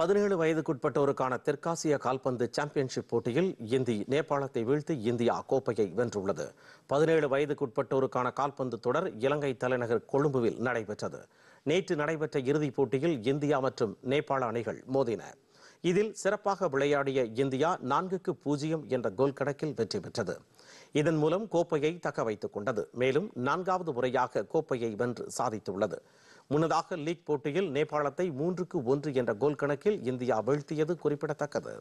பதினேழு வயதுக்குட்பட்டோருக்கான தெற்காசிய கால்பந்து சாம்பியன்ஷிப் போட்டியில் இந்தி நேபாளத்தை வீழ்த்தி இந்தியா கோப்பையை வென்றுள்ளது பதினேழு வயதுக்குட்பட்டோருக்கான கால்பந்து தொடர் இலங்கை தலைநகர் கொழும்புவில் நடைபெற்றது நேற்று நடைபெற்ற இறுதிப் போட்டியில் இந்தியா மற்றும் நேபாள அணிகள் மோதின இதில் சிறப்பாக விளையாடிய இந்தியா நான்குக்கு பூஜ்ஜியம் என்ற கோல் கணக்கில் வெற்றி பெற்றது இதன் மூலம் கோப்பையை தக்க வைத்துக் கொண்டது மேலும் நான்காவது முறையாக கோப்பையை வென்று சாதித்துள்ளது முன்னதாக லீக் போட்டியில் நேபாளத்தை மூன்றுக்கு ஒன்று என்ற கோல் கணக்கில் இந்தியா வீழ்த்தியது குறிப்பிடத்தக்கது